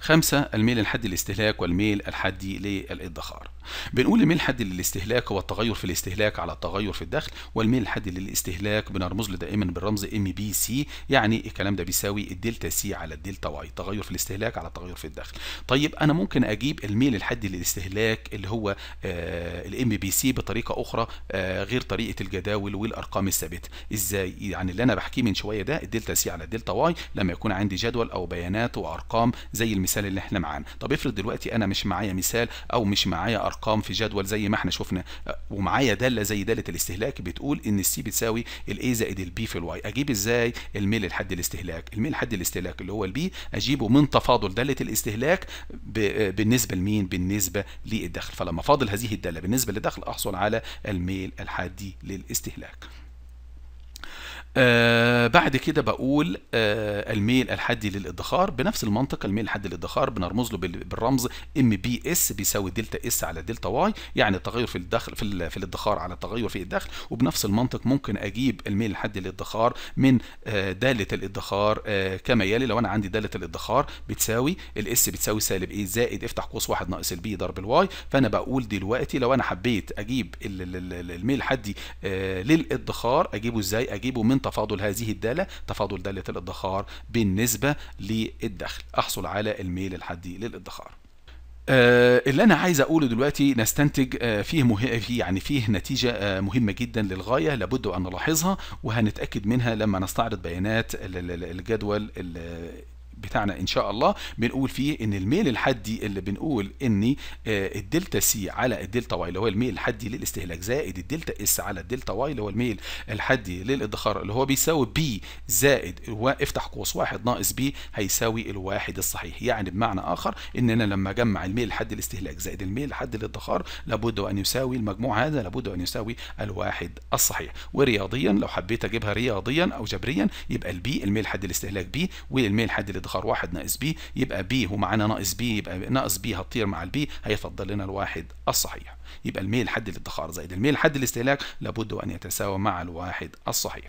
خمسة الميل الحدي للاستهلاك والميل الحدي للادخار بنقول الميل الحدي للاستهلاك هو التغير في الاستهلاك على التغير في الدخل والميل الحدي للاستهلاك بنرمز له دائما بالرمز ام بي سي يعني الكلام ده بيساوي الدلتا سي على الدلتا واي تغير في الاستهلاك على التغير في الدخل طيب انا ممكن اجيب الميل الحدي للاستهلاك اللي هو الام بي سي بطريقه اخرى آه، غير طريقه الجداول والارقام الثابته ازاي يعني اللي انا بحكيه من شويه ده الدلتا سي على الدلتا واي لما يكون عندي جدول او بيانات وارقام زي المثال اللي احنا معانا طب افرض دلوقتي انا مش معايا مثال او مش معايا ارقام في جدول زي ما احنا شفنا ومعايا داله زي داله الاستهلاك بتقول ان السي بتساوي الاي زائد البي في الواي اجيب ازاي الميل لحد الاستهلاك الميل لحد الاستهلاك اللي هو البي اجيبه من تفاضل داله الاستهلاك بالنسبه لمين بالنسبه للدخل فلما فاضل هذه الداله بالنسبه للدخل احصل على الميل الحادي للاستهلاك آه بعد كده بقول آه الميل الحدي للادخار بنفس المنطق الميل الحدي للادخار بنرمز له بالرمز ام بي اس بيساوي دلتا اس على دلتا واي يعني التغير في الدخل في, في الادخار على التغير في الدخل وبنفس المنطق ممكن اجيب الميل الحدي للادخار من آه داله الادخار آه كما يلي لو انا عندي داله الادخار بتساوي الاس بتساوي سالب ايه زائد افتح قوس واحد ناقص البي ضرب الواي فانا بقول دلوقتي لو انا حبيت اجيب الميل الحدي آه للادخار اجيبه ازاي اجيبه من تفاضل هذه الدالة تفاضل دالة الادخار بالنسبة للدخل أحصل على الميل الحدي للادخار آه، اللي انا عايز اقوله دلوقتي نستنتج آه، فيه مه... فيه يعني فيه نتيجه آه، مهمه جدا للغايه لابد ان نلاحظها وهنتاكد منها لما نستعرض بيانات الجدول بتاعنا ان شاء الله بنقول فيه ان الميل الحدي اللي بنقول ان آه، الدلتا سي على الدلتا واي اللي هو الميل الحدي للاستهلاك زائد الدلتا اس على الدلتا واي اللي هو الميل الحدي للادخار اللي هو بيساوي بي زائد افتح قوس واحد ناقص بي هيساوي الواحد الصحيح يعني بمعنى اخر ان انا لما اجمع الميل الحدي للاستهلاك زائد الميل الحدي للادخار لابد وان يساوي المجموع هذا لابد وان يساوي الواحد الصحيح ورياضيا لو حبيت اجيبها رياضيا او جبريا يبقى البي الميل الحدي للاستهلاك بي والميل الحدي ادخار واحد ناقص بي يبقى بي ومعانا ناقص بي يبقى ناقص بي هتطير مع البي هيفضل لنا الواحد الصحيح يبقى الميل حد الادخار زائد الميل حد الاستهلاك لابد ان يتساوى مع الواحد الصحيح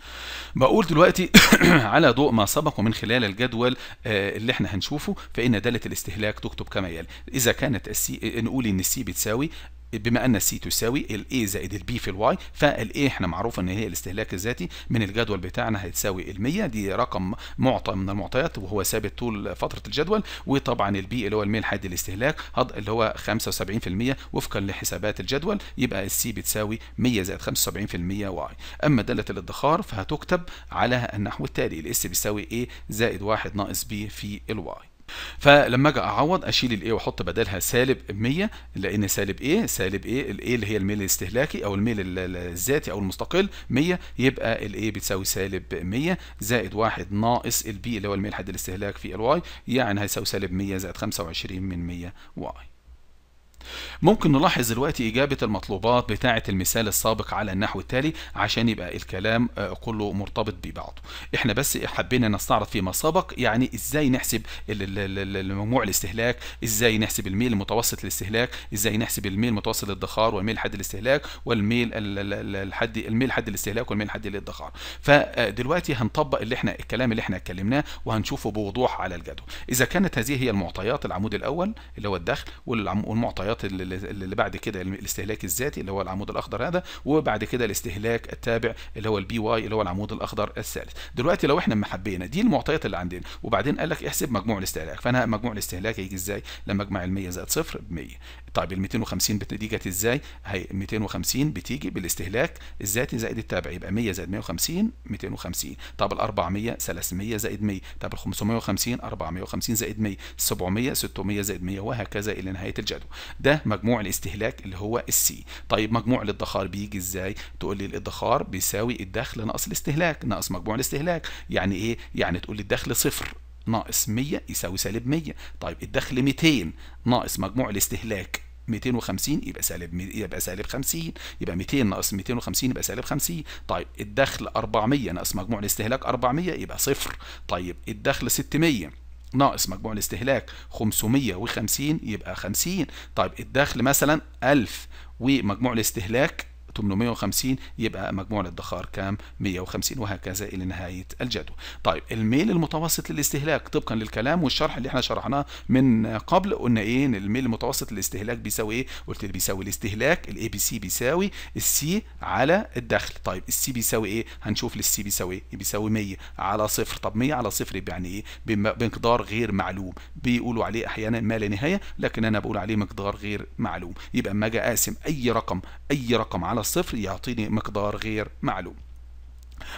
بقول دلوقتي على ضوء ما سبق ومن خلال الجدول آه، اللي احنا هنشوفه فان داله الاستهلاك تكتب كما يلي اذا كانت السي نقول ان السي بتساوي بما ان السي تساوي الاي زائد البي في الواي فالاي احنا معروف ان هي الاستهلاك الذاتي من الجدول بتاعنا هتساوي ال 100 دي رقم معطى من المعطيات وهو ثابت طول فتره الجدول وطبعا البي اللي هو الميل حد الاستهلاك اللي هو 75% وفقا لحسابات الجدول يبقى السي بتساوي 100 زائد 75% واي اما داله الادخار فهتكتب على النحو التالي الاس بيساوي ايه زائد 1 ناقص بي في الواي فلما اجي اعوض اشيل الايه واحط بدلها سالب 100 لان سالب ايه سالب ايه الايه اللي هي الميل الاستهلاكي او الميل الذاتي او المستقل 100 يبقى الايه بتساوي سالب 100 زائد 1 ناقص البي اللي هو الميل حد الاستهلاك في الواي يعني هيساوي سالب 100 زائد 25 من 100 واي ممكن نلاحظ دلوقتي إجابة المطلوبات بتاعة المثال السابق على النحو التالي عشان يبقى الكلام آه، كله مرتبط ببعضه احنا بس حبينا نستعرض فيما سبق يعني ازاي نحسب مجموع الاستهلاك ازاي نحسب الميل المتوسط للاستهلاك ازاي نحسب الميل المتوسط للادخار والميل حد الاستهلاك والميل الحد الميل حد الاستهلاك والميل حد الادخار فدلوقتي آه، هنطبق اللي احنا الكلام اللي احنا اتكلمناه وهنشوفه بوضوح على الجدول اذا كانت هذه هي المعطيات العمود الاول اللي هو الدخل والمعطيات المعطيات اللي, اللي بعد كده الاستهلاك الذاتي اللي هو العمود الاخضر هذا وبعد كده الاستهلاك التابع اللي هو البي واي اللي هو العمود الاخضر الثالث دلوقتي لو احنا ما حبينا دي المعطيات اللي عندنا وبعدين قال لك احسب مجموع الاستهلاك فانا مجموع الاستهلاك هيجي ازاي لما اجمع ال 100 زائد 0 ب 100 طيب ال 250 بتيجي جت ازاي هي 250 بتيجي بالاستهلاك الذاتي زائد التابع يبقى 100 زائد 150 250 طب ال 400 300 زائد 100 طب ال 550 450 زائد 100 700 600 زائد 100 وهكذا الى نهايه الجدول ده مجموع الاستهلاك اللي هو السي طيب مجموع الادخار بيجي ازاي تقول لي الادخار بيساوي الدخل ناقص الاستهلاك ناقص مجموع الاستهلاك يعني ايه يعني تقول لي الدخل صفر ناقص 100 يساوي سالب 100 طيب الدخل 200 ناقص مجموع الاستهلاك 250 يبقى سالب يبقى سالب 50 يبقى 200 ناقص 250 يبقى سالب 50 طيب الدخل 400 ناقص مجموع الاستهلاك 400 يبقى صفر طيب الدخل 600 ناقص مجموع الاستهلاك 550 يبقى 50 طيب الدخل مثلا 1000 ومجموع الاستهلاك 850 يبقى مجموع الادخار كام 150 وهكذا الى نهايه الجدول طيب الميل المتوسط للاستهلاك طبقا للكلام والشرح اللي احنا شرحناه من قبل قلنا ايه ان الميل المتوسط للاستهلاك بيساوي ايه قلت لي بيساوي الاستهلاك الاي بي سي بيساوي السي على الدخل طيب السي بيساوي ايه هنشوف للسي بيساوي ايه بيساوي 100 على صفر طب 100 على صفر يعني ايه بمقدار غير معلوم بيقولوا عليه احيانا ما لا نهايه لكن انا بقول عليه مقدار غير معلوم يبقى اما اجي اقسم اي رقم اي رقم على الصفر يعطيني مقدار غير معلوم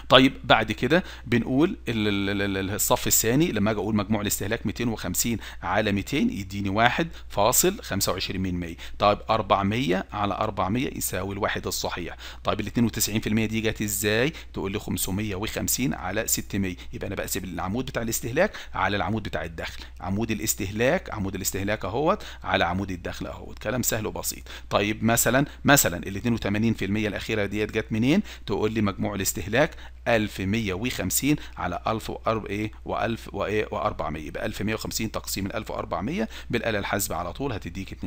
طيب بعد كده بنقول الصف الثاني لما اجي اقول مجموع الاستهلاك 250 على 200 يديني 1.25 100 طيب 400 على 400 يساوي الواحد الصحيح طيب ال 92% دي جت ازاي تقول لي 550 على 600 يبقى انا بقسم العمود بتاع الاستهلاك على العمود بتاع الدخل عمود الاستهلاك عمود الاستهلاك اهوت على عمود الدخل اهوت كلام سهل وبسيط طيب مثلا مثلا ال 82% الاخيره ديت جت منين تقول لي مجموع الاستهلاك عندك 1150 على 1000 و1000 و400 يبقى 1150 تقسيم ال 1400 بالاله الحاسبه على طول هتديك 82%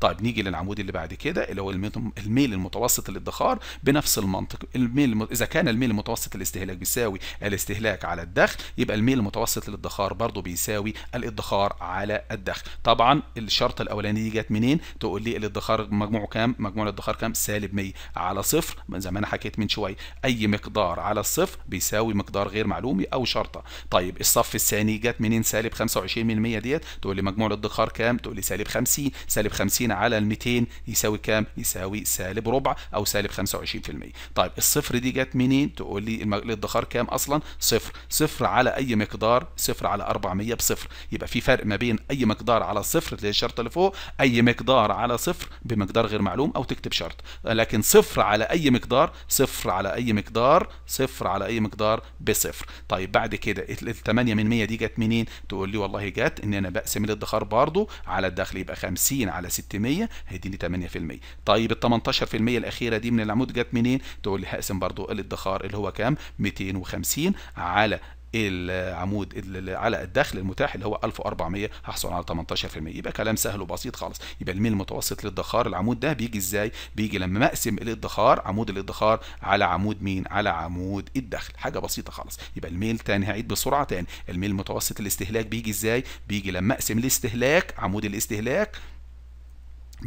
طيب نيجي للعمود اللي بعد كده اللي هو الميل المتوسط للادخار بنفس المنطق الميل الم... اذا كان الميل المتوسط الاستهلاك بيساوي الاستهلاك على الدخل يبقى الميل المتوسط للادخار برضه بيساوي الادخار على الدخل طبعا الشرط الاولاني دي جت منين تقول لي الادخار مجموعه كام مجموع الادخار كام سالب 100 على صفر زي ما انا حكيت من شويه اي اي مقدار على الصفر بيساوي مقدار غير معلومي او شرطه طيب الصف الثاني جت منين سالب 25% ديت تقول لي مجموع الادخار كام تقول لي سالب 50 سالب 50 على ال 200 يساوي كام يساوي سالب ربع او سالب 25% طيب الصفر دي جت منين تقول لي الادخار كام اصلا صفر صفر على اي مقدار صفر على 400 بصفر يبقى في فرق ما بين اي مقدار على الصفر اللي هي الشرطه اللي فوق اي مقدار على صفر بمقدار غير معلوم او تكتب شرط لكن صفر على اي مقدار صفر على اي مقدار مقدار صفر على اي مقدار بصفر طيب بعد كده ال 8 من 100 دي جت منين تقول لي والله جت ان انا بقسم الادخار برضو على الدخل يبقى 50 على 600 هيديني 8% طيب ال 18% الاخيره دي من العمود جت منين تقول لي هقسم برضو الادخار اللي هو كام 250 على العمود على الدخل المتاح اللي هو 1400 هحصل على 18% يبقى كلام سهل وبسيط خالص يبقى الميل المتوسط للادخار العمود ده بيجي ازاي بيجي لما اقسم الادخار عمود الادخار على عمود مين على عمود الدخل حاجه بسيطه خالص يبقى الميل تاني هعيد بسرعه تاني الميل المتوسط الاستهلاك بيجي ازاي بيجي لما اقسم الاستهلاك عمود الاستهلاك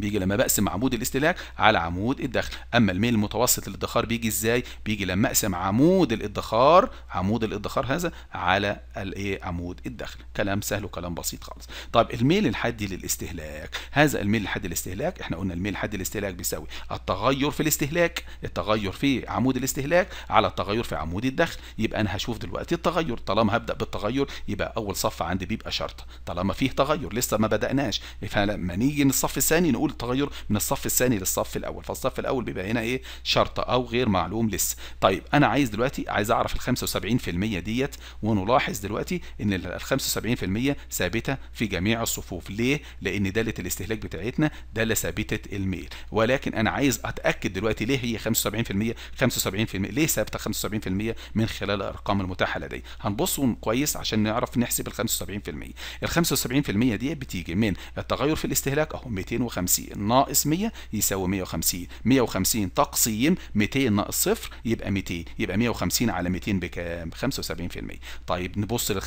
بيجي لما بقسم عمود الاستهلاك على عمود الدخل اما الميل المتوسط للادخار بيجي ازاي بيجي لما اقسم عمود الادخار عمود الادخار هذا على الايه عمود الدخل كلام سهل وكلام بسيط خالص طب الميل الحدي للاستهلاك هذا الميل الحدي للاستهلاك احنا قلنا الميل الحدي للاستهلاك بيساوي التغير في الاستهلاك التغير في عمود الاستهلاك على التغير في عمود الدخل يبقى انا هشوف دلوقتي التغير طالما هبدا بالتغير يبقى اول صف عندي بيبقى شرط طالما فيه تغير لسه ما بداناش فلما نيجي الصف الثاني نقول بيقول تغير من الصف الثاني للصف الاول فالصف الاول بيبقى هنا ايه شرطه او غير معلوم لسه طيب انا عايز دلوقتي عايز اعرف ال 75% ديت ونلاحظ دلوقتي ان ال 75% ثابته في جميع الصفوف ليه لان داله الاستهلاك بتاعتنا داله ثابته الميل ولكن انا عايز اتاكد دلوقتي ليه هي 75% 75% ليه ثابته 75% من خلال الارقام المتاحه لدي هنبص كويس عشان نعرف نحسب ال 75% ال 75% ديت بتيجي من التغير في الاستهلاك اهو 250 150 ناقص 100 يساوي 150 150 تقسيم 200 ناقص صفر يبقى 200 يبقى 150 على 200 بكام 75% طيب نبص لل 75%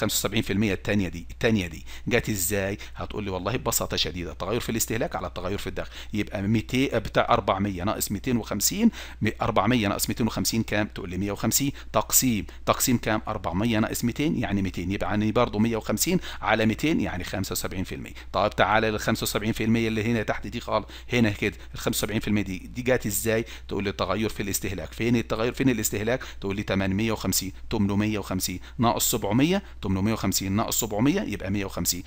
الثانيه دي الثانيه دي جت ازاي هتقول لي والله ببساطه شديده التغير في الاستهلاك على التغير في الدخل يبقى 200 بتاع 400 ناقص 250 400 ناقص 250 كام تقول لي 150 تقسيم تقسيم كام 400 ناقص 200 يعني 200 يبقى يعني برضه 150 على 200 يعني 75% طيب تعالى لل 75% اللي هنا تحت دي غلط هنا كده ال 75% دي دي جت ازاي تقول لي تغير في الاستهلاك فين التغير فين الاستهلاك تقول لي 850 850 ناقص 700 850 ناقص 700 يبقى 150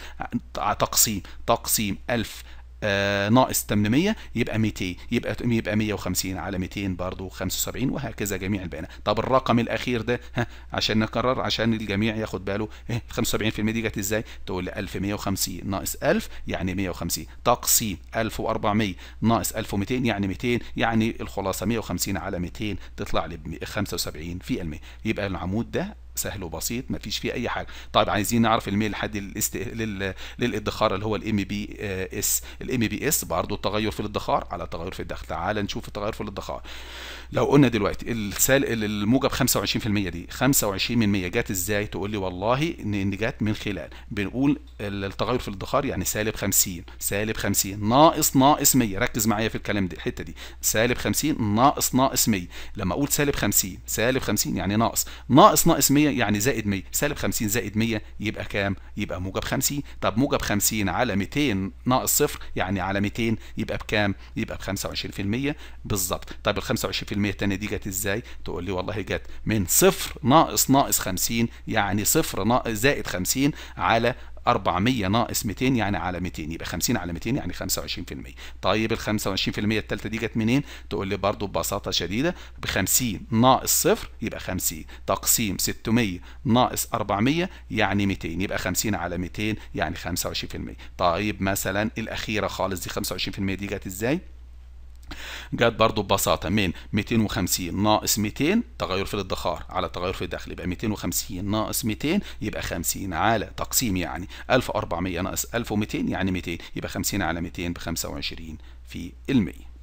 تقسيم تقسيم 1000 آه، ناقص 800 يبقى 200 يبقى يبقى 150 على 200 برضه 75 وهكذا جميع البيانات طب الرقم الاخير ده ها عشان نكرر عشان الجميع ياخد باله ايه 75% دي جت ازاي تقول 1150 ناقص 1000 يعني 150 تقسيم 1400 ناقص 1200 يعني 200 يعني الخلاصه 150 على 200 تطلع لي 75% في المية. يبقى العمود ده سهل وبسيط ما فيش فيه اي حاجه طيب عايزين نعرف الميل لحد الاست... لل... للادخار اللي هو الام بي اس الام بي اس برضه التغير في الادخار على التغير في الدخل تعال نشوف التغير في الادخار لو قلنا دلوقتي السال الموجب 25% دي 25 من جت ازاي تقول لي والله ان جت من خلال بنقول التغير في الادخار يعني سالب 50 سالب 50 ناقص ناقص 100 ركز معايا في الكلام ده الحته دي سالب 50 ناقص ناقص 100 لما اقول سالب 50 سالب 50 يعني ناقص ناقص ناقص 100 100 يعني زائد 100 سالب 50 زائد 100 يبقى كام يبقى موجب 50 طب موجب 50 على 200 ناقص صفر يعني على 200 يبقى بكام يبقى ب 25% بالظبط طب ال 25% الثانيه دي جت ازاي تقول لي والله جت من صفر ناقص ناقص 50 يعني صفر ناقص زائد 50 على 400 ناقص 200 يعني على 200 يبقى 50 على 200 يعني 25% طيب ال 25% الثالثه دي جت منين تقول لي برضو ببساطه شديده ب 50 ناقص صفر يبقى 50 تقسيم 600 ناقص 400 يعني 200 يبقى 50 على 200 يعني 25% طيب مثلا الاخيره خالص دي 25% دي جت ازاي جت برضو ببساطه من 250 ناقص 200 تغير في الادخار على التغير في الدخل يبقى 250 ناقص 200 يبقى 50 على تقسيم يعني 1400 ناقص 1200 يعني 200 يبقى 50 على 200 ب 25 في المية